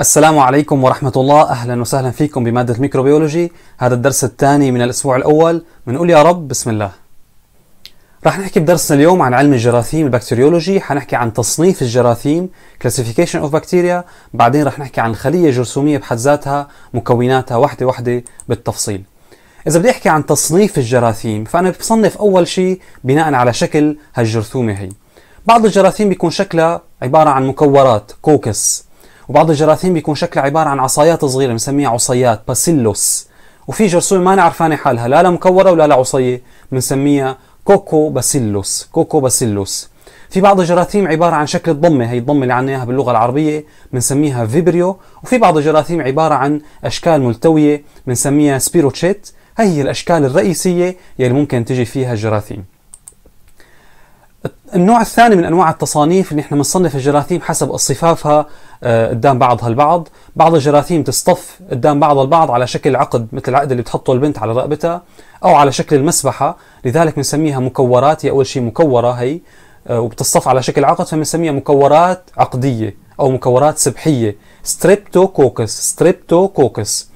السلام عليكم ورحمة الله أهلا وسهلا فيكم بمادة ميكروبيولوجي هذا الدرس الثاني من الأسبوع الأول من قول يا رب بسم الله رح نحكي بدرسنا اليوم عن علم الجراثيم البكتيريولوجي حنحكي عن تصنيف الجراثيم classification of bacteria بعدين رح نحكي عن الخلية الجرثومية بحد ذاتها مكوناتها وحدة وحدة بالتفصيل إذا بدي أحكي عن تصنيف الجراثيم فأنا بصنف أول شيء بناء على شكل هالجرثومة هي بعض الجراثيم بيكون شكلها عبارة عن مكورات كوكس وبعض الجراثيم بيكون شكلها عباره عن عصايات صغيره بنسميها عصيات باسيلوس وفي جرثومه ما عرفانه حالها لا لا مكوره ولا لا عصيه بنسميها كوكو باسيلوس كوكو باسيلوس في بعض الجراثيم عبارة عن شكل الضمة هي الضمة اللي عناها باللغة العربية بنسميها فيبريو وفي بعض الجراثيم عبارة عن أشكال ملتوية بنسميها سبيروتشيت هي هي الأشكال الرئيسية يلي ممكن تجي فيها الجراثيم النوع الثاني من انواع التصانيف اللي احنا بنصنف الجراثيم حسب اصطفافها آه، قدام بعضها البعض، بعض الجراثيم تصطف قدام بعض البعض على شكل عقد مثل العقد اللي بتحطه البنت على رقبتها او على شكل المسبحه، لذلك بنسميها مكورات هي اول شيء مكوره هي آه، وبتصطف على شكل عقد فبنسميها مكورات عقديه او مكورات سبحيه ستريبتوكوكس ستريبتوكوكس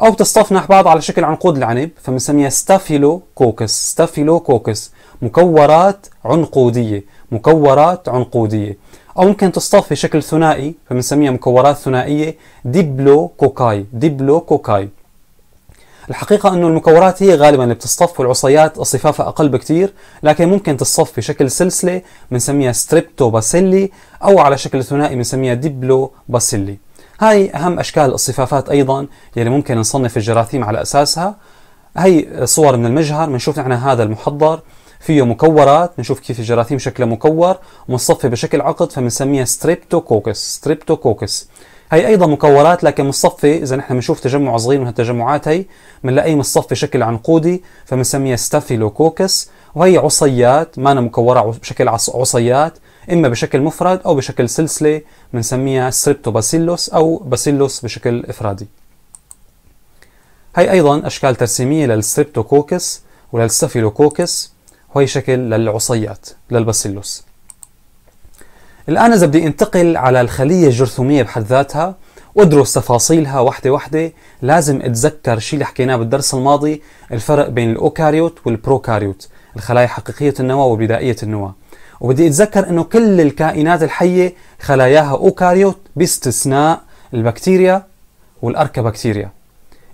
او بتصطف نحو بعض على شكل عنقود العنب فبنسميها ستافيلوكوكس ستافيلوكوكس مكورات عنقودية مكورات عنقودية أو ممكن تصطف في شكل ثنائي فبنسميها مكورات ثنائية ديبلوكوكاي ديبلوكوكاي الحقيقة أنه المكورات هي غالبا اللي بتصطف والعصيات الصفافة أقل بكتير لكن ممكن تصطف في شكل سلسلة بنسميها ستريبتوباسيلي أو على شكل ثنائي بنسميها ديبلوباسيلي هاي أهم أشكال الصفافات أيضا يلي ممكن نصنف الجراثيم على أساسها هي صور من المجهر بنشوف نحن هذا المحضر فيه مكورات بنشوف كيف الجراثيم شكلها مكور ومصفي بشكل عقد فبنسميها ستريبتوكوكس ستريبتوكوكس هي ايضا مكورات لكن مصفي اذا نحن بنشوف تجمع صغير من هالتجمعات هي بنلاقيه مصفي شكل عنقودي فبنسميها ستافيلوكوكس وهي عصيات ما أنا مكوره بشكل عصيات اما بشكل مفرد او بشكل سلسله بنسميها ستريبتوباسيلوس او باسيلوس بشكل افرادي هي ايضا اشكال ترسيميه للستريبتوكوكس وللستافيلوكوكس وهي شكل للعصيات للباسيلوس الآن إذا بدي انتقل على الخلية الجرثومية بحد ذاتها وادرس تفاصيلها وحدة وحدة لازم اتذكر شيء اللي حكيناه بالدرس الماضي الفرق بين الأوكاريوت والبروكاريوت الخلايا حقيقية النواة وبدائية النواة وبدي اتذكر انه كل الكائنات الحية خلاياها أوكاريوت باستثناء البكتيريا والأركبكتيريا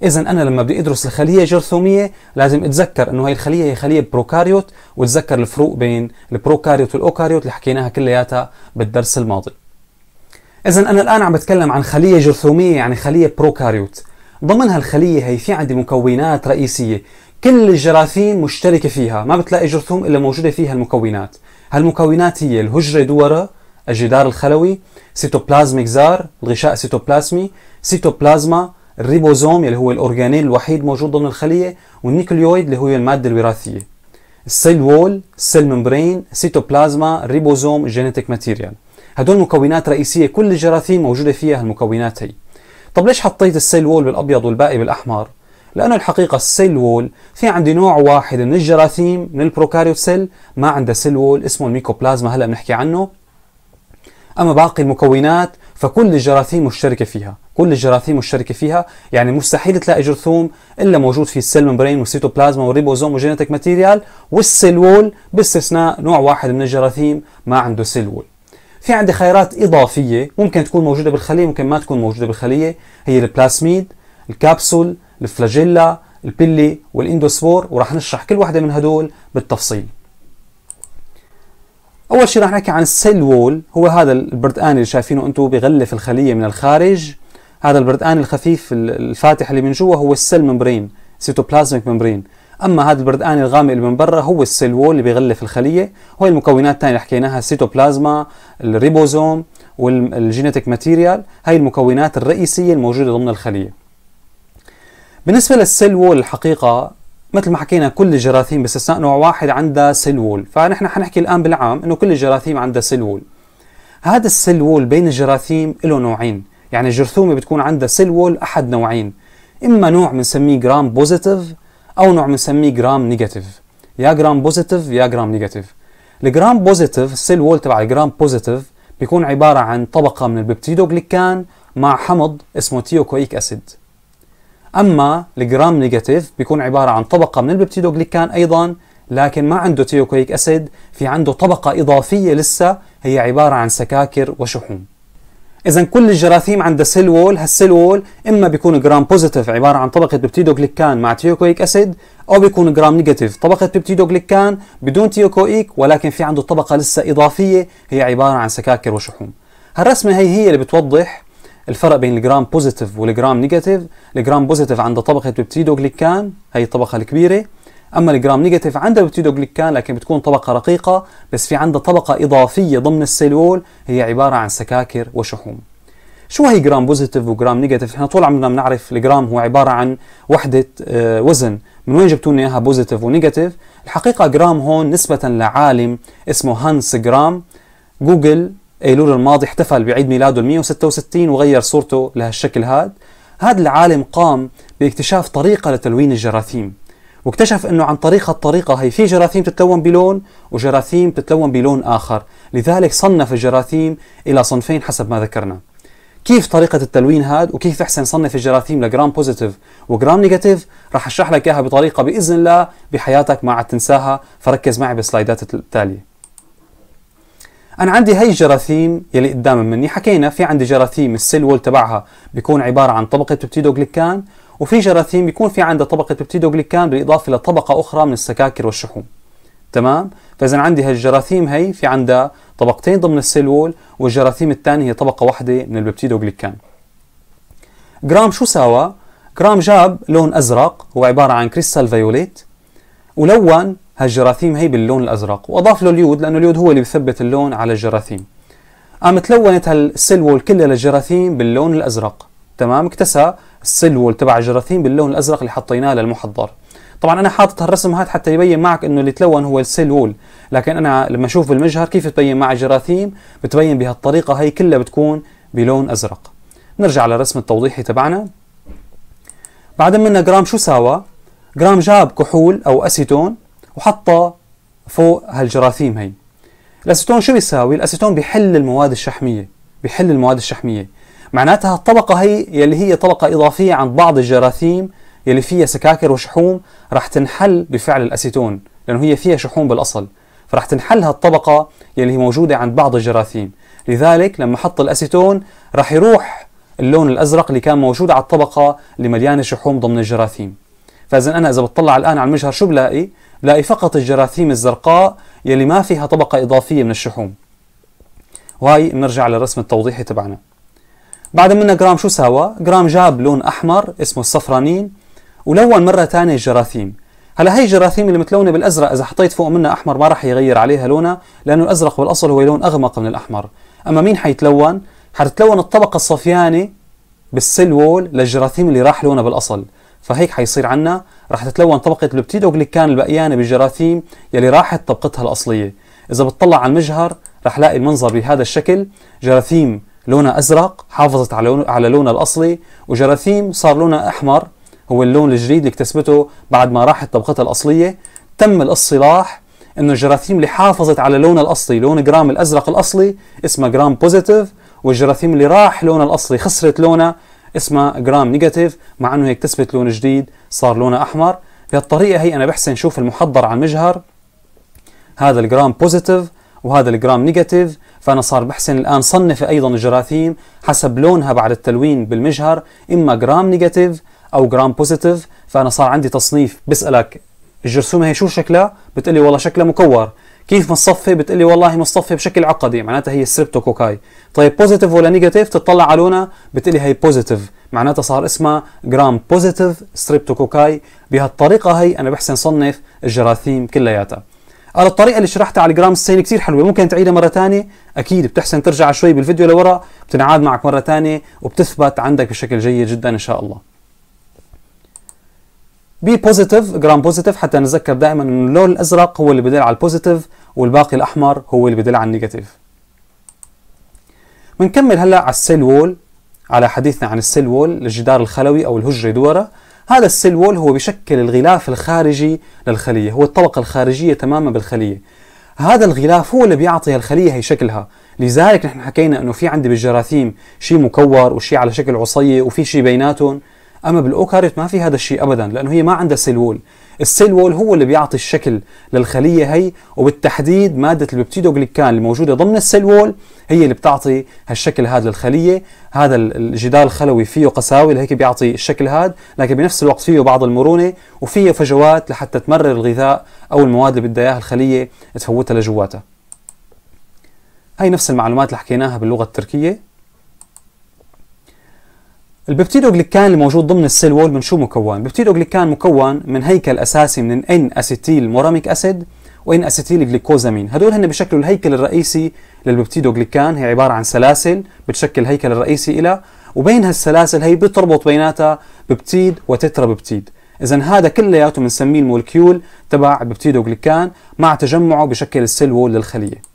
اذا انا لما بدي ادرس الخليه الجرثوميه لازم اتذكر انه هي الخليه هي خليه بروكاريوت واتذكر الفروق بين البروكاريوت والاوكاريوت اللي حكيناها كلياتها بالدرس الماضي اذا انا الان عم بتكلم عن خليه جرثوميه يعني خليه بروكاريوت ضمن هالخليه هي في عندي مكونات رئيسيه كل الجراثيم مشتركه فيها ما بتلاقي جرثوم الا موجوده فيها المكونات هالمكونات هي الهجره دورة الجدار الخلوي سيتوبلازميك زار الغشاء سيتوبلازمي سيتوبلازما الريبوزوم اللي هو الاورجانيل الوحيد موجود ضمن الخليه والنيكليويد اللي هو الماده الوراثيه السيل وول السيل ممبرين السيتوبلازما الريبوزوم الجينيتيك ماتيريال هدول مكونات رئيسيه كل الجراثيم موجوده فيها هالمكونات هي طب ليش حطيت السيل وول بالابيض والباقي بالاحمر لانه الحقيقه السيل وول في عندي نوع واحد من الجراثيم من البروكاريوت سيل ما عندها سيل وول اسمه الميكوبلازما هلا بنحكي عنه أما باقي المكونات فكل الجراثيم مشتركة فيها كل الجراثيم مشتركة فيها يعني مستحيل تلاقي جرثوم إلا موجود في السيل ممبرين والسيتوبلازما والريبوزوم وجينيتك ماتيريال والسيل وول باستثناء نوع واحد من الجراثيم ما عنده سيل وول في عندي خيارات إضافية ممكن تكون موجودة بالخلية ممكن ما تكون موجودة بالخلية هي البلاسميد الكابسول الفلاجيلا البلي والاندوسبور وراح نشرح كل واحدة من هدول بالتفصيل اول شيء رح نحكي عن السيل وول هو هذا البردقان اللي شايفينه انتم بغلف الخليه من الخارج هذا البردقان الخفيف الفاتح اللي من جوا هو السيل ممبرين سيتوبلازميك ممبرين اما هذا البردقان الغامق اللي من برا هو السيل وول اللي بغلف الخليه وهي المكونات الثانيه اللي حكيناها السيتوبلازما الريبوزوم والجينيتك ماتيريال هي المكونات الرئيسيه الموجوده ضمن الخليه بالنسبه للسيل وول الحقيقه مثل ما حكينا كل الجراثيم باستثناء نوع واحد عندها سلول فنحن حنحكي الآن بالعام أنه كل الجراثيم عندها سلول هذا السلول بين الجراثيم له نوعين يعني الجرثومة بتكون عندها سلول أحد نوعين إما نوع بنسميه جرام بوزيتيف أو نوع بنسميه جرام نيجاتيف يا جرام بوزيتيف يا جرام نيجاتيف الجرام بوزيتيف السيل وول تبع الجرام بوزيتيف بيكون عبارة عن طبقة من البيبتيدوغليكان مع حمض اسمه تيوكويك أسيد اما الجرام نيجاتيف بيكون عباره عن طبقه من الببتيدوغليكان ايضا لكن ما عنده تيوكويك اسيد في عنده طبقه اضافيه لسه هي عباره عن سكاكر وشحوم اذا كل الجراثيم عندها سيل وول هالسيل وول اما بيكون جرام بوزيتيف عباره عن طبقه بيبتيدوغليكان مع تيوكويك اسيد او بيكون جرام نيجاتيف طبقه بيبتيدوغليكان بدون تيوكويك ولكن في عنده طبقه لسه اضافيه هي عباره عن سكاكر وشحوم هالرسمه هي هي اللي بتوضح الفرق بين الجرام بوزيتيف والجرام نيجاتيف الجرام بوزيتيف عند طبقه بيبتيدوغليكان هي الطبقه الكبيره اما الجرام نيجاتيف عنده بيبتيدوغليكان لكن بتكون طبقه رقيقه بس في عندها طبقه اضافيه ضمن السيلول هي عباره عن سكاكر وشحوم شو هي جرام بوزيتيف وجرام نيجاتيف احنا طول عمرنا بنعرف الجرام هو عباره عن وحده آه، وزن من وين جبتوا لنا اياها بوزيتيف ونيجاتيف الحقيقه جرام هون نسبه لعالم اسمه هانس جرام جوجل ايلول الماضي احتفل بعيد ميلاده ال 166 وغير صورته لهالشكل هاد هذا العالم قام باكتشاف طريقة لتلوين الجراثيم واكتشف انه عن طريق الطريقة هي في جراثيم تتلون بلون وجراثيم تتلون بلون اخر لذلك صنف الجراثيم الى صنفين حسب ما ذكرنا كيف طريقة التلوين هاد وكيف احسن صنف الجراثيم لجرام بوزيتيف وجرام نيجاتيف رح اشرح لك اياها بطريقة باذن الله بحياتك ما عاد تنساها فركز معي بالسلايدات التالية انا عندي هي الجراثيم يلي قدام مني حكينا في عندي جراثيم السيل وول تبعها بيكون عباره عن طبقه بيبتيدوغليكان وفي جراثيم بيكون في عندها طبقه بيبتيدوغليكان بالاضافه لطبقه اخرى من السكاكر والشحوم تمام فاذا عندي هالجراثيم هي في عندها طبقتين ضمن السيل وول والجراثيم الثانيه هي طبقه واحده من البيبتيدوغليكان جرام شو ساوى جرام جاب لون ازرق هو عباره عن كريستال فيوليت ولون هالجراثيم هي باللون الازرق واضاف له اليود لانه اليود هو اللي بثبت اللون على الجراثيم قام تلونت هالسيل وول كلها للجراثيم باللون الازرق تمام اكتسى السيل وول تبع الجراثيم باللون الازرق اللي حطيناه للمحضر طبعا انا حاطط هالرسم هذا حتى يبين معك انه اللي تلون هو السيل وول لكن انا لما اشوف بالمجهر كيف تبين مع الجراثيم بتبين بهالطريقه هي كلها بتكون بلون ازرق نرجع للرسم التوضيحي تبعنا بعد منا جرام شو ساوى جرام جاب كحول او اسيتون وحطها فوق هالجراثيم هي الاسيتون شو بيساوي الاسيتون بحل المواد الشحميه بحل المواد الشحميه معناتها الطبقه هي يلي هي طبقه اضافيه عن بعض الجراثيم يلي فيها سكاكر وشحوم راح تنحل بفعل الاسيتون لانه هي فيها شحوم بالاصل فراح تنحل هالطبقه يلي هي موجوده عند بعض الجراثيم لذلك لما حط الاسيتون راح يروح اللون الازرق اللي كان موجود على الطبقه اللي مليانه شحوم ضمن الجراثيم فاذا انا اذا بتطلع الان على المجهر شو بلاقي لاقي فقط الجراثيم الزرقاء يلي ما فيها طبقة إضافية من الشحوم وهي بنرجع للرسم التوضيحي تبعنا بعد منا جرام شو ساوى؟ جرام جاب لون أحمر اسمه الصفرانين ولون مرة ثانية الجراثيم هلا هي الجراثيم اللي متلونه بالازرق اذا حطيت فوق منها احمر ما راح يغير عليها لونها لانه الازرق بالاصل هو لون اغمق من الاحمر اما مين حيتلون حتتلون الطبقه الصفيانه بالسيل وول للجراثيم اللي راح لونها بالاصل فهيك حيصير عنا رح تتلون طبقة البتيدوغليكان البقيانة بالجراثيم يلي راحت طبقتها الأصلية إذا بتطلع على المجهر رح لاقي المنظر بهذا الشكل جراثيم لونها أزرق حافظت على على لونها الأصلي وجراثيم صار لونها أحمر هو اللون الجديد اللي اكتسبته بعد ما راحت طبقتها الأصلية تم الاصطلاح انه الجراثيم اللي حافظت على لونها الاصلي لون جرام الازرق الاصلي اسمها جرام بوزيتيف والجراثيم اللي راح لونها الاصلي خسرت لونها اسمها جرام نيجاتيف مع انه هيك تثبت لون جديد صار لونه احمر بهالطريقه هي انا بحسن شوف المحضر على المجهر هذا الجرام بوزيتيف وهذا الجرام نيجاتيف فانا صار بحسن الان صنف ايضا الجراثيم حسب لونها بعد التلوين بالمجهر اما جرام نيجاتيف او جرام بوزيتيف فانا صار عندي تصنيف بسالك الجرثومه هي شو شكلها بتقلي والله شكلها مكور كيف مصفي بتقلي والله مصفي بشكل عقدي معناتها هي ستريبتوكوكاي طيب بوزيتيف ولا نيجاتيف تطلع على لونها بتقلي هي بوزيتيف معناتها صار اسمها جرام بوزيتيف ستريبتوكوكاي بهالطريقه هي انا بحسن صنف الجراثيم كلياتها على الطريقة اللي شرحتها على الجرام السين كثير حلوة ممكن تعيدها مرة ثانية أكيد بتحسن ترجع شوي بالفيديو لورا بتنعاد معك مرة ثانية وبتثبت عندك بشكل جيد جدا إن شاء الله بي بوزيتيف جرام بوزيتيف حتى نتذكر دائما انه اللون الازرق هو اللي بدل على البوزيتيف والباقي الأحمر هو اللي بدل على النيجاتيف بنكمل هلا على السيل وول على حديثنا عن السيل وول الجدار الخلوي أو الهجرة دوره هذا السيل وول هو بشكل الغلاف الخارجي للخلية هو الطبقة الخارجية تماما بالخلية هذا الغلاف هو اللي بيعطي الخلية هي شكلها لذلك نحن حكينا أنه في عندي بالجراثيم شيء مكور وشيء على شكل عصية وفي شيء بيناتهم أما بالأوكاريوت ما في هذا الشيء أبدا لأنه هي ما عندها سيل وول السيل وول هو اللي بيعطي الشكل للخليه هي وبالتحديد ماده الببتيدوغليكان الموجودة ضمن السيل وول هي اللي بتعطي هالشكل هذا للخليه هذا الجدار الخلوي فيه قساوه لهيك بيعطي الشكل هذا لكن بنفس الوقت فيه بعض المرونه وفيه فجوات لحتى تمرر الغذاء او المواد اللي بدها اياها الخليه تفوتها لجواتها هي نفس المعلومات اللي حكيناها باللغه التركيه الببتيدوغليكان الموجود ضمن السيل وول من شو مكون؟ الببتيدوغليكان مكون من هيكل اساسي من ان اسيتيل موراميك اسيد وان اسيتيل جليكوزامين، هدول هن بشكلوا الهيكل الرئيسي للببتيدوغليكان هي عباره عن سلاسل بتشكل الهيكل الرئيسي لها وبين هالسلاسل هي بتربط بيناتها ببتيد وتترا ببتيد، اذا هذا كلياته بنسميه المولكيول تبع الببتيدوغليكان مع تجمعه بشكل السيل وول للخليه.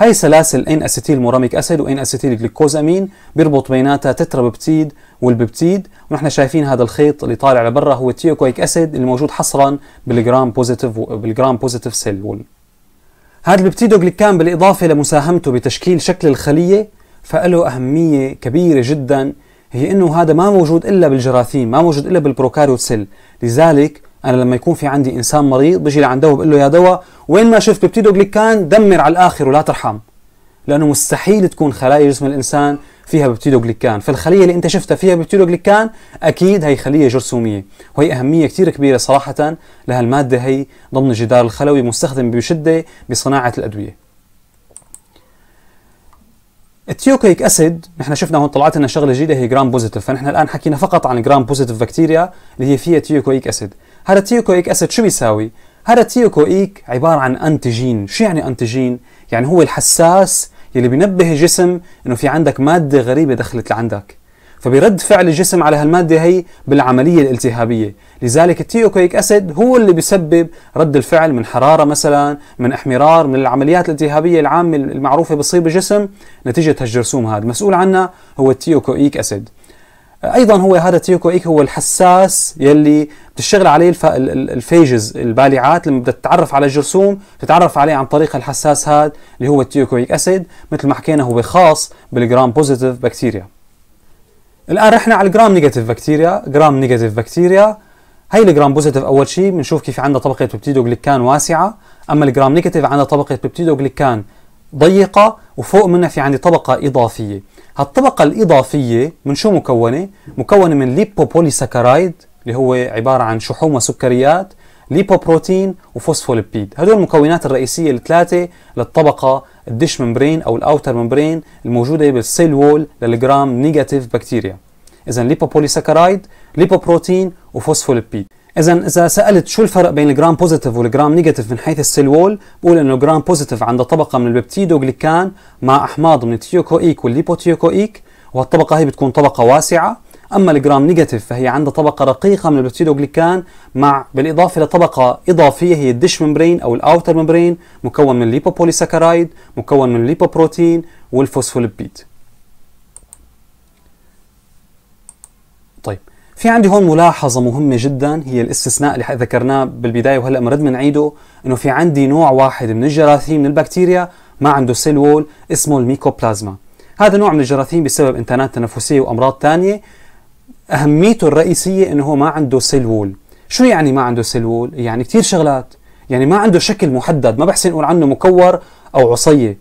هاي سلاسل ان اسيتيل موراميك اسيد وان اسيتيل جلوكوزامين بيربط بيناتها تتراببتيد والببتيد ونحن شايفين هذا الخيط اللي طالع لبرا هو التيوكويك اسيد اللي موجود حصرا بالجرام بوزيتيف بالجرام بوزيتيف سيل وول هذا جلوكان بالاضافه لمساهمته بتشكيل شكل الخليه فله اهميه كبيره جدا هي انه هذا ما موجود الا بالجراثيم ما موجود الا بالبروكاريوت سيل لذلك انا لما يكون في عندي انسان مريض بجي لعنده بقول له يا دواء وين ما شفت جليكان دمر على الاخر ولا ترحم لانه مستحيل تكون خلايا جسم الانسان فيها جليكان فالخليه اللي انت شفتها فيها جليكان اكيد هي خليه جرثوميه وهي اهميه كثير كبيره صراحه لهالماده هي ضمن الجدار الخلوي مستخدم بشده بصناعه الادويه التيوكيك اسيد نحن شفنا هون طلعت لنا شغله جديده هي جرام بوزيتيف فنحن الان حكينا فقط عن جرام بوزيتيف بكتيريا اللي هي فيها تيوكيك اسيد هذا هرتيوكويك أسيد شو بيساوي؟ هذا هرتيوكويك عبارة عن أنتيجين شو يعني أنتيجين؟ يعني هو الحساس يلي بينبه الجسم إنه في عندك مادة غريبة دخلت لعندك فبرد فعل الجسم على هالمادة هي بالعملية الالتهابية لذلك التيوكويك أسيد هو اللي بسبب رد الفعل من حرارة مثلا من احمرار من العمليات الالتهابية العامة المعروفة بتصيب الجسم نتيجة هالجرثوم هذا المسؤول عنها هو التيوكويك أسيد ايضا هو هذا تيوكو ايك هو الحساس يلي بتشتغل عليه الف... الفيجز البالعات لما بدها تتعرف على الجرثوم بتتعرف عليه عن طريق الحساس هذا اللي هو التيوكويك اسيد مثل ما حكينا هو خاص بالجرام بوزيتيف بكتيريا الان رحنا على الجرام نيجاتيف بكتيريا جرام نيجاتيف بكتيريا هي الجرام بوزيتيف اول شيء بنشوف كيف عندها طبقه بيبتيدوغليكان واسعه اما الجرام نيجاتيف عندها طبقه بيبتيدوغليكان ضيقة وفوق منها في عندي طبقة إضافية هالطبقة الإضافية من شو مكونة؟ مكونة من ليبوبوليساكرايد اللي هو عبارة عن شحوم وسكريات ليبوبروتين وفوسفوليبيد هدول المكونات الرئيسية الثلاثة للطبقة الدش ممبرين أو الأوتر ممبرين الموجودة بالسيل وول للجرام نيجاتيف بكتيريا إذا ليبوبوليساكرايد ليبوبروتين وفوسفوليبيد اذا اذا سالت شو الفرق بين الجرام بوزيتيف والجرام نيجاتيف من حيث السيل وول بقول انه الجرام بوزيتيف عنده طبقه من البيبتيدوغليكان مع احماض من التيوكوئيك والليبوتيوكوئيك وهالطبقه هي بتكون طبقه واسعه اما الجرام نيجاتيف فهي عندها طبقه رقيقه من البيبتيدوغليكان مع بالاضافه لطبقه اضافيه هي الدش ممبرين او الاوتر ممبرين مكون من الليبوبوليساكرايد مكون من الليبوبروتين والفوسفوليبيد في عندي هون ملاحظة مهمة جدا هي الاستثناء اللي ذكرناه بالبداية وهلا مرد بنعيده انه في عندي نوع واحد من الجراثيم من البكتيريا ما عنده سيل وول اسمه الميكوبلازما هذا نوع من الجراثيم بسبب انتانات تنفسية وامراض تانية اهميته الرئيسية انه هو ما عنده سيل وول شو يعني ما عنده سيل وول؟ يعني كثير شغلات يعني ما عنده شكل محدد ما بحسن نقول عنه مكور او عصية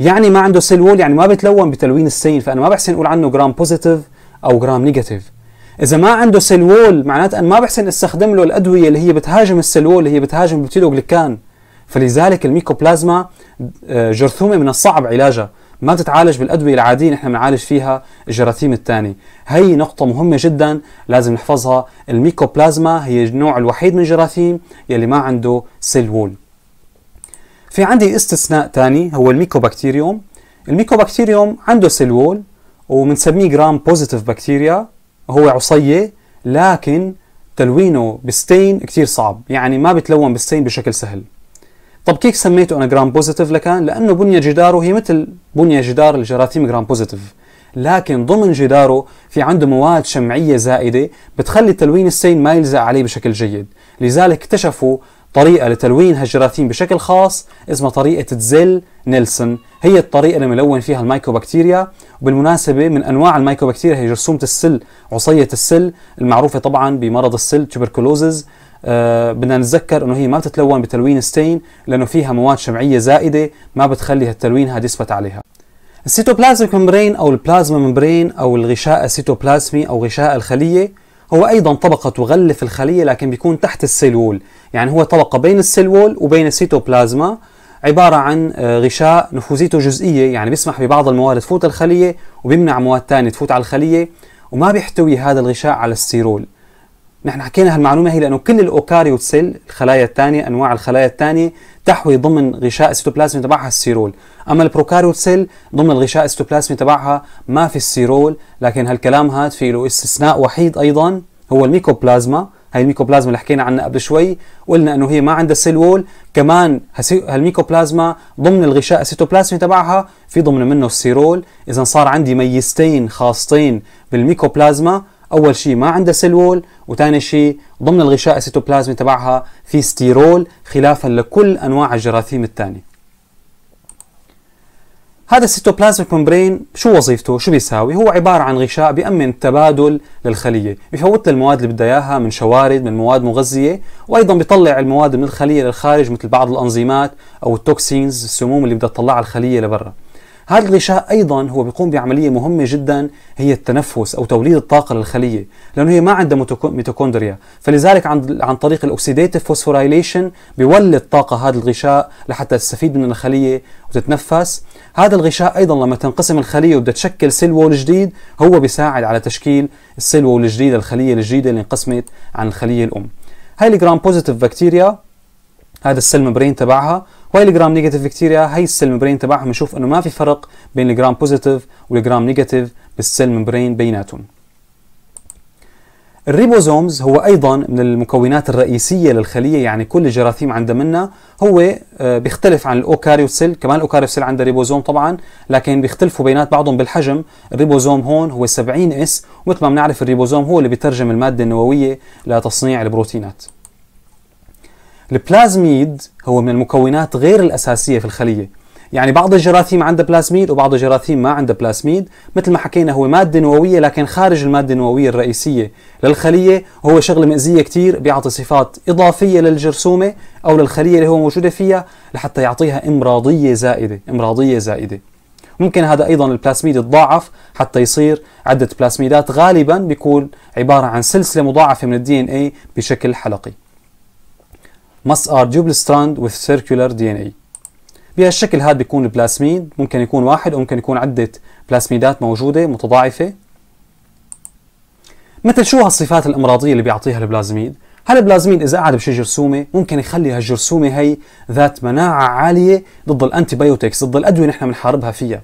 يعني ما عنده سيل وول يعني ما بتلون بتلوين السين فانا ما بحسن نقول عنه جرام بوزيتيف او جرام نيجاتيف اذا ما عنده سلول معناته ان ما بحسن استخدم له الادويه اللي هي بتهاجم السلول اللي هي بتهاجم البتيلوغليكان فلذلك الميكوبلازما آه، جرثومه من الصعب علاجها ما بتتعالج بالادويه العاديه نحن بنعالج فيها الجراثيم الثاني هي نقطه مهمه جدا لازم نحفظها الميكوبلازما هي النوع الوحيد من الجراثيم يلي ما عنده سلول في عندي استثناء ثاني هو الميكوبكتيريوم الميكوبكتيريوم عنده سلول وبنسميه جرام بوزيتيف بكتيريا هو عصيه لكن تلوينه بستين كثير صعب يعني ما بتلون بستين بشكل سهل طب كيف سميته انا جرام بوزيتيف لكان لانه بنيه جداره هي مثل بنيه جدار الجراثيم جرام بوزيتيف لكن ضمن جداره في عنده مواد شمعيه زائده بتخلي تلوين السين ما يلزق عليه بشكل جيد لذلك اكتشفوا طريقة لتلوين هالجراثيم بشكل خاص اسمها طريقة تزيل نيلسون هي الطريقة اللي ملون فيها المايكوبكتيريا وبالمناسبة من أنواع المايكوبكتيريا هي جرثومة السل عصية السل المعروفة طبعا بمرض السل تبركولوزز أه بدنا نتذكر انه هي ما بتتلون بتلوين ستين لانه فيها مواد شمعيه زائده ما بتخلي هالتلوين هذا يثبت عليها. السيتوبلازمك ممبرين او البلازما ممبرين او الغشاء السيتوبلازمي او غشاء الخليه هو ايضا طبقه تغلف الخليه لكن بيكون تحت السيل وول يعني هو طبقه بين السيل وول وبين السيتوبلازما عبارة عن آه، غشاء نفوذيته جزئية يعني بيسمح ببعض المواد تفوت الخلية وبيمنع مواد تانية تفوت على الخلية وما بيحتوي هذا الغشاء على السيرول نحن حكينا هالمعلومة هي لأنه كل الأوكاريوت سيل الخلايا الثانية أنواع الخلايا الثانية تحوي ضمن غشاء السيتوبلازمي تبعها السيرول أما البروكاريوت سيل ضمن الغشاء السيتوبلازمي تبعها ما في السيرول لكن هالكلام هاد في له استثناء وحيد أيضا هو الميكوبلازما هاي الميكوبلازما اللي حكينا عنها قبل شوي قلنا انه هي ما عندها سيل وول كمان هالميكوبلازما ضمن الغشاء السيتوبلازمي تبعها في ضمن منه السيرول اذا صار عندي ميزتين خاصتين بالميكوبلازما اول شيء ما عندها سلول وثاني شيء ضمن الغشاء السيتوبلازمي تبعها في ستيرول خلافا لكل انواع الجراثيم الثانيه هذا السيتوبلازميك ممبرين شو وظيفته؟ شو بيساوي؟ هو عبارة عن غشاء بيأمن التبادل للخلية، بفوت المواد اللي بدها إياها من شوارد، من مواد مغذية، وأيضا بيطلع المواد من الخلية للخارج مثل بعض الأنظيمات أو التوكسينز، السموم اللي بدها تطلعها الخلية لبرا. هذا الغشاء أيضا هو بيقوم بعملية مهمة جدا هي التنفس أو توليد الطاقة للخلية لأنه هي ما عندها ميتوكوندريا فلذلك عن, عن طريق الأكسيديتيف فوسفورايليشن بيولد طاقة هذا الغشاء لحتى تستفيد من الخلية وتتنفس هذا الغشاء أيضا لما تنقسم الخلية وبدها تشكل سيل وول جديد هو بيساعد على تشكيل السيل وول الجديدة الخلية الجديدة اللي انقسمت عن الخلية الأم هاي الجرام بوزيتيف بكتيريا هذا السيل مبرين تبعها الجرام نيجاتيف بكتيريا هي السيل ممبرين تبعهم نشوف انه ما في فرق بين الجرام بوزيتيف والجرام نيجاتيف بالسيل ممبرين بيناتهم الريبوزومز هو ايضا من المكونات الرئيسيه للخليه يعني كل الجراثيم عندها منا هو آه، بيختلف عن الاوكاريوت سيل كمان الاوكاريوت سيل عندها ريبوزوم طبعا لكن بيختلفوا بينات بعضهم بالحجم الريبوزوم هون هو 70 اس ومثل ما بنعرف الريبوزوم هو اللي بيترجم الماده النوويه لتصنيع البروتينات البلازميد هو من المكونات غير الأساسية في الخلية يعني بعض الجراثيم عندها بلازميد وبعض الجراثيم ما عندها بلازميد مثل ما حكينا هو مادة نووية لكن خارج المادة النووية الرئيسية للخلية وهو شغلة مئزية كتير بيعطي صفات إضافية للجرثومة أو للخلية اللي هو موجودة فيها لحتى يعطيها إمراضية زائدة إمراضية زائدة ممكن هذا أيضا البلاسميد يتضاعف حتى يصير عدة بلاسميدات غالبا بيكون عبارة عن سلسلة مضاعفة من الدي ان اي بشكل حلقي must ار دوبل ستراند وذ circular دي ان اي بهالشكل هذا بيكون البلاسميد ممكن يكون واحد او ممكن يكون عده بلاسميدات موجوده متضاعفه مثل شو هالصفات الامراضيه اللي بيعطيها البلازميد هل البلازميد اذا قعد بشي جرثومه ممكن يخلي هالجرثومه هي ذات مناعه عاليه ضد الانتي بايوتكس ضد الادويه اللي نحن بنحاربها فيها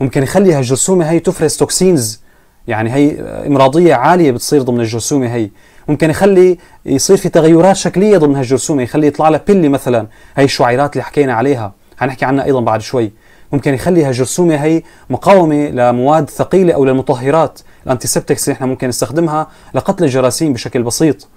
ممكن يخلي هالجرثومه هي تفرز توكسينز يعني هي آه، امراضيه عاليه بتصير ضمن الجرثومه هي ممكن يخلي يصير في تغيرات شكليه ضمن هالجرثومه يخلي يطلع لها بيلي مثلا هي الشعيرات اللي حكينا عليها حنحكي عنها ايضا بعد شوي ممكن يخلي هالجرثومه هي مقاومه لمواد ثقيله او للمطهرات الانتيسبتكس اللي احنا ممكن نستخدمها لقتل الجراثيم بشكل بسيط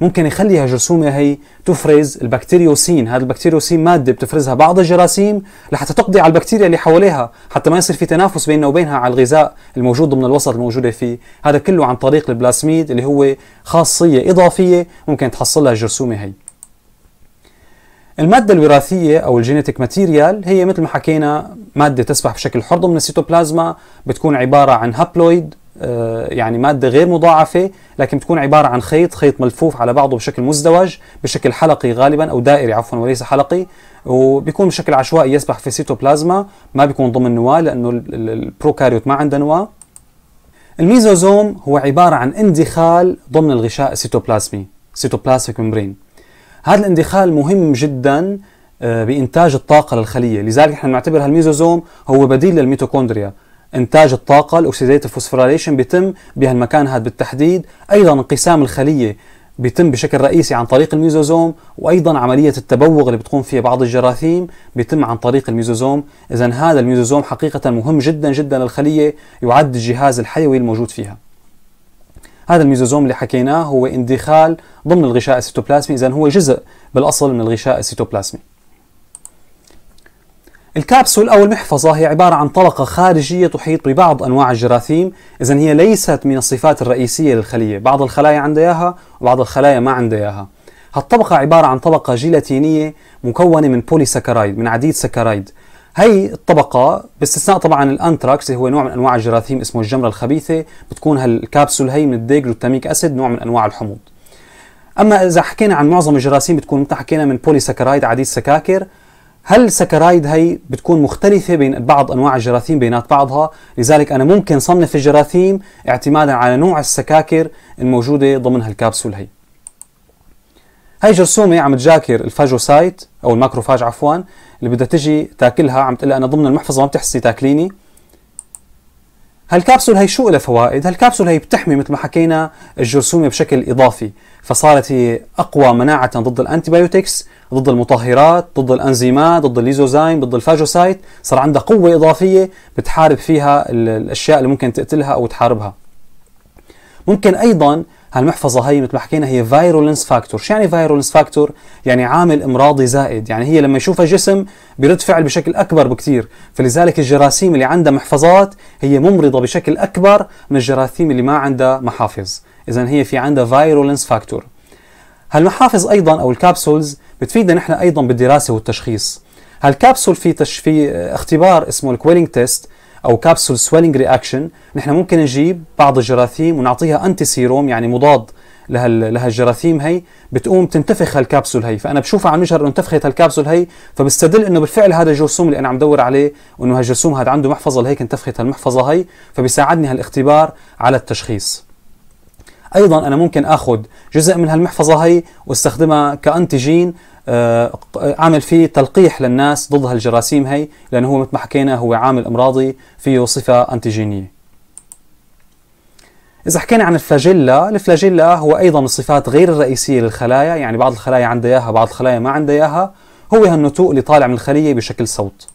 ممكن يخلي هالجرثومة هي تفرز البكتيريوسين هذا البكتيريوسين مادة بتفرزها بعض الجراثيم لحتى تقضي على البكتيريا اللي حواليها حتى ما يصير في تنافس بيننا وبينها على الغذاء الموجود ضمن الوسط الموجودة فيه هذا كله عن طريق البلاسميد اللي هو خاصية إضافية ممكن تحصلها الجرثومة هي المادة الوراثية أو الجينيتيك ماتيريال هي مثل ما حكينا مادة تسبح بشكل حر ضمن السيتوبلازما بتكون عبارة عن هابلويد آه، يعني مادة غير مضاعفة لكن بتكون عبارة عن خيط خيط ملفوف على بعضه بشكل مزدوج بشكل حلقي غالبا أو دائري عفوا وليس حلقي وبيكون بشكل عشوائي يسبح في السيتوبلازما ما بيكون ضمن نواة لأنه البروكاريوت ما عنده نواة الميزوزوم هو عبارة عن اندخال ضمن الغشاء السيتوبلازمي سيتوبلازميك ممبرين هذا الاندخال مهم جدا آه، بإنتاج الطاقة للخلية لذلك نحن نعتبر هالميزوزوم هو بديل للميتوكوندريا انتاج الطاقه الاكسيديتيف فوسفوريليشن بيتم بهالمكان هذا بالتحديد ايضا انقسام الخليه بيتم بشكل رئيسي عن طريق الميزوزوم وايضا عمليه التبوغ اللي بتقوم فيها بعض الجراثيم بيتم عن طريق الميزوزوم اذا هذا الميزوزوم حقيقه مهم جدا جدا للخليه يعد الجهاز الحيوي الموجود فيها هذا الميزوزوم اللي حكيناه هو اندخال ضمن الغشاء السيتوبلازمي اذا هو جزء بالاصل من الغشاء السيتوبلازمي الكابسول أو المحفظة هي عبارة عن طبقة خارجية تحيط ببعض أنواع الجراثيم إذا هي ليست من الصفات الرئيسية للخلية بعض الخلايا عندها إياها وبعض الخلايا ما عندها إياها هالطبقة عبارة عن طبقة جيلاتينية مكونة من بولي سكرايد من عديد سكرايد هي الطبقة باستثناء طبعا الانتراكس اللي هو نوع من انواع الجراثيم اسمه الجمرة الخبيثة بتكون هالكابسول هي من الديجلوتاميك اسيد نوع من انواع الحموض. اما اذا حكينا عن معظم الجراثيم بتكون متحكينا من سكرايد عديد سكاكر هل السكرايد هي بتكون مختلفة بين بعض أنواع الجراثيم بينات بعضها لذلك أنا ممكن صنف الجراثيم اعتمادا على نوع السكاكر الموجودة ضمن هالكابسول هي هاي جرثومة عم تجاكر الفاجوسايت أو الماكروفاج عفوا اللي بدها تجي تاكلها عم تقول أنا ضمن المحفظة ما بتحسي تاكليني هالكبسول هي شو لها فوائد؟ هالكبسول هي بتحمي مثل ما حكينا الجرثومة بشكل إضافي فصارت هي أقوى مناعة ضد الأنتيبيوتكس ضد المطهرات ضد الانزيمات ضد الليزوزايم ضد الفاجوسايت صار عندها قوه اضافيه بتحارب فيها الاشياء اللي ممكن تقتلها او تحاربها ممكن ايضا هالمحفظه هي مثل ما حكينا هي فايرولنس فاكتور شو يعني فايرولنس فاكتور يعني عامل امراضي زائد يعني هي لما يشوفها جسم برد فعل بشكل اكبر بكثير فلذلك الجراثيم اللي عندها محفظات هي ممرضه بشكل اكبر من الجراثيم اللي ما عندها محافظ اذا هي في عندها فايرولنس فاكتور هالمحافظ ايضا او الكابسولز بتفيدنا نحن ايضا بالدراسه والتشخيص هالكابسول في تش في اختبار اسمه الكويلينج تيست او كابسول سويلينج رياكشن نحن ممكن نجيب بعض الجراثيم ونعطيها انتي سيروم يعني مضاد لهال لهالجراثيم هي بتقوم تنتفخ هالكابسول هي فانا بشوفها على المجهر انه انتفخت هالكابسول هي فبستدل انه بالفعل هذا الجرثوم اللي انا عم دور عليه وانه هالجرثوم هذا عنده محفظه لهيك انتفخت هالمحفظه هي فبيساعدني هالاختبار على التشخيص ايضا انا ممكن اخذ جزء من هالمحفظه هي واستخدمها كانتيجين آه، عامل فيه تلقيح للناس ضد هالجراثيم هي لانه هو مثل ما حكينا هو عامل امراضي فيه صفه انتيجينيه إذا حكينا عن الفلاجيلا، الفلاجيلا هو أيضا من الصفات غير الرئيسية للخلايا، يعني بعض الخلايا عندها إياها، بعض الخلايا ما عندها إياها، هو هالنتوء اللي طالع من الخلية بشكل صوت.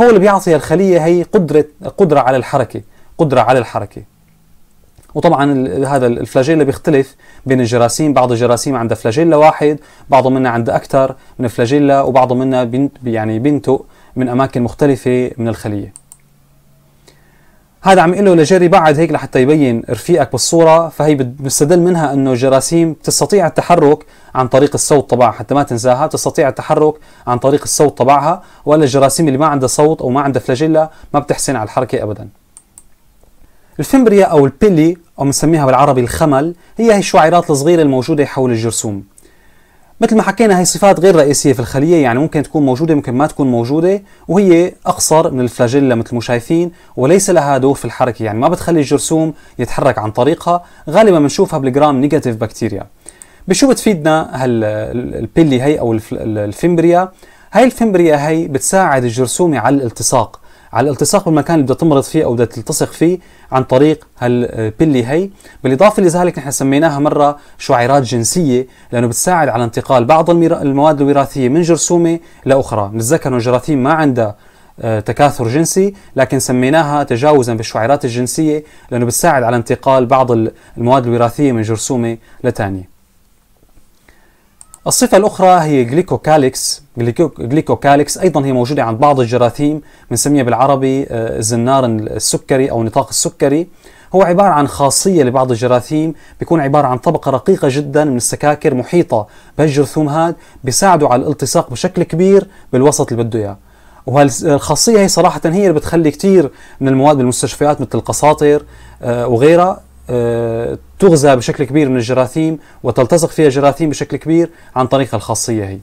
هو اللي بيعطي الخلية هي قدرة قدرة على الحركة، قدرة على الحركة. وطبعا هذا الفلاجيلا بيختلف بين الجراثيم بعض الجراثيم عندها فلاجيلا واحد بعضهم منها عنده اكثر من فلاجيلا وبعضهم منها بنت يعني بينتق من اماكن مختلفه من الخليه هذا عم يقول له لجيري بعد هيك لحتى يبين رفيقك بالصوره فهي بنستدل منها انه الجراثيم تستطيع التحرك عن طريق الصوت تبعها حتى ما تنساها تستطيع التحرك عن طريق الصوت تبعها ولا الجراثيم اللي ما عندها صوت او ما عندها فلاجيلا ما بتحسن على الحركه ابدا الفمبريا أو البيلي أو بنسميها بالعربي الخمل هي هي الشعيرات الصغيرة الموجودة حول الجرثوم مثل ما حكينا هي صفات غير رئيسية في الخلية يعني ممكن تكون موجودة ممكن ما تكون موجودة وهي أقصر من الفلاجيلا مثل ما شايفين وليس لها دور في الحركة يعني ما بتخلي الجرثوم يتحرك عن طريقها غالبا بنشوفها بالجرام نيجاتيف بكتيريا بشو بتفيدنا هالبيلي هي أو الفمبريا هاي الفمبريا هي بتساعد الجرثومة على الالتصاق على الالتصاق بالمكان اللي بدها تمرض فيه او بدها تلتصق فيه عن طريق هالبلي هي بالاضافه لذلك نحن سميناها مره شعيرات جنسيه لانه بتساعد على انتقال بعض المواد الوراثيه من جرثومه لاخرى نتذكر انه الجراثيم ما عندها آه، تكاثر جنسي لكن سميناها تجاوزا بالشعيرات الجنسيه لانه بتساعد على انتقال بعض المواد الوراثيه من جرثومه لثانيه الصفة الأخرى هي جليكوكاليكس جليكوكاليكس أيضا هي موجودة عند بعض الجراثيم بنسميها بالعربي آه، الزنار السكري أو نطاق السكري هو عبارة عن خاصية لبعض الجراثيم بيكون عبارة عن طبقة رقيقة جدا من السكاكر محيطة بهالجرثوم هاد بيساعدوا على الالتصاق بشكل كبير بالوسط اللي بده إياه وهالخاصية هي صراحة هي اللي بتخلي كثير من المواد بالمستشفيات مثل القساطر آه، وغيرها تغذى بشكل كبير من الجراثيم وتلتصق فيها جراثيم بشكل كبير عن طريق الخاصية هي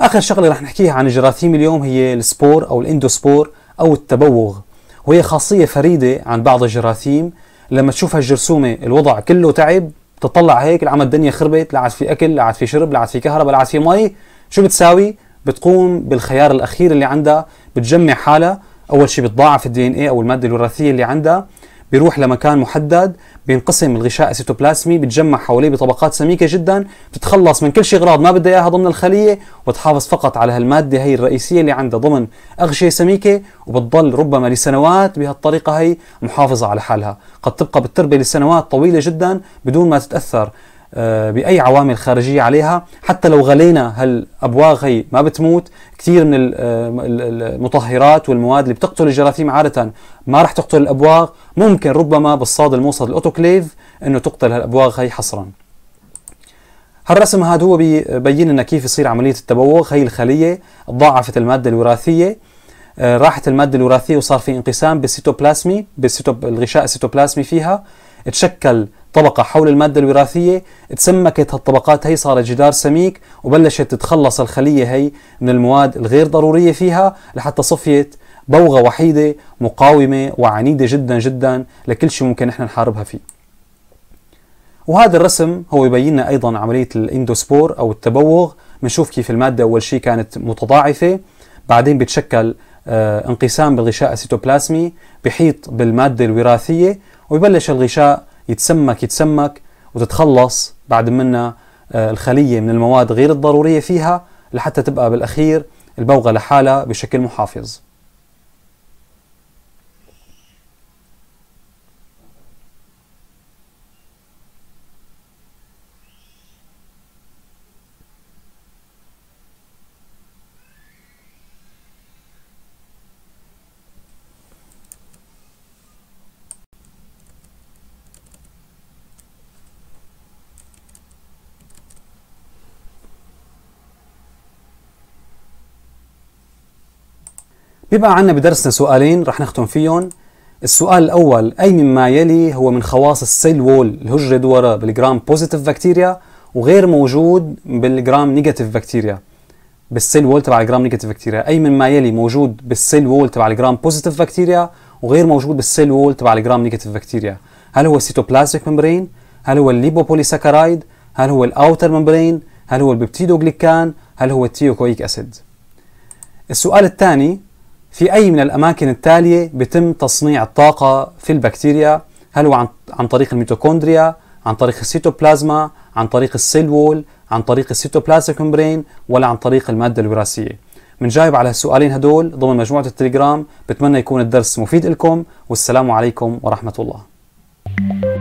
آخر شغلة رح نحكيها عن الجراثيم اليوم هي السبور أو الاندوسبور أو التبوغ وهي خاصية فريدة عن بعض الجراثيم لما تشوف هالجرثومة الوضع كله تعب تطلع هيك العمل الدنيا خربت لا عاد في أكل لا عاد في شرب لا عاد في كهرباء لا عاد في مي شو بتساوي؟ بتقوم بالخيار الأخير اللي عندها بتجمع حالها أول شيء بتضاعف الدي ان اي أو المادة الوراثية اللي عندها بيروح لمكان محدد بينقسم الغشاء السيتوبلاسمي بتجمع حواليه بطبقات سميكه جدا بتتخلص من كل شيء اغراض ما بدها اياها ضمن الخليه وتحافظ فقط على هالماده هي الرئيسيه اللي عندها ضمن اغشيه سميكه وبتضل ربما لسنوات بهالطريقه هي محافظه على حالها قد تبقى بالتربه لسنوات طويله جدا بدون ما تتاثر آه، باي عوامل خارجيه عليها حتى لو غلينا هالابواغ هي ما بتموت كثير من آه، المطهرات والمواد اللي بتقتل الجراثيم عاده ما رح تقتل الابواغ ممكن ربما بالصاد الموصد الاوتوكليف انه تقتل هالابواغ هي حصرا هالرسم هذا هو ببين لنا كيف يصير عمليه التبوغ هي الخليه ضاعفت الماده الوراثيه آه، راحت الماده الوراثيه وصار في انقسام بالسيتوبلازمي بالسيتو الغشاء السيتوبلازمي فيها تشكل طبقة حول المادة الوراثية تسمكت هالطبقات هي صارت جدار سميك وبلشت تتخلص الخلية هي من المواد الغير ضرورية فيها لحتى صفيت بوغة وحيدة مقاومة وعنيدة جدا جدا لكل شيء ممكن نحن نحاربها فيه وهذا الرسم هو يبيننا أيضا عملية الاندوسبور أو التبوغ بنشوف كيف المادة أول شيء كانت متضاعفة بعدين بتشكل آه، انقسام بالغشاء السيتوبلازمي بحيط بالمادة الوراثية ويبلش الغشاء يتسمك يتسمك وتتخلص بعد منا آه، الخلية من المواد غير الضرورية فيها لحتى تبقى بالأخير البوغة لحالها بشكل محافظ بيبقى عندنا بدرسنا سؤالين رح نختم فيهم السؤال الأول أي مما يلي هو من خواص السيل وول الهجرة دورة بالجرام بوزيتيف بكتيريا وغير موجود بالجرام نيجاتيف بكتيريا بالسيل وول تبع الجرام نيجاتيف بكتيريا أي مما يلي موجود بالسيل وول تبع الجرام بوزيتيف بكتيريا وغير موجود بالسيل وول تبع الجرام نيجاتيف بكتيريا هل هو السيتوبلازميك ممبرين هل هو الليبوبوليساكرايد هل هو الاوتر ممبرين هل هو الببتيدوغليكان هل هو التيوكويك اسيد السؤال الثاني في أي من الأماكن التالية بيتم تصنيع الطاقة في البكتيريا هل هو عن, طريق الميتوكوندريا عن طريق السيتوبلازما عن طريق السيل وول عن طريق السيتوبلازميك مبرين ولا عن طريق المادة الوراثية بنجاوب على السؤالين هدول ضمن مجموعة التليجرام بتمنى يكون الدرس مفيد لكم والسلام عليكم ورحمة الله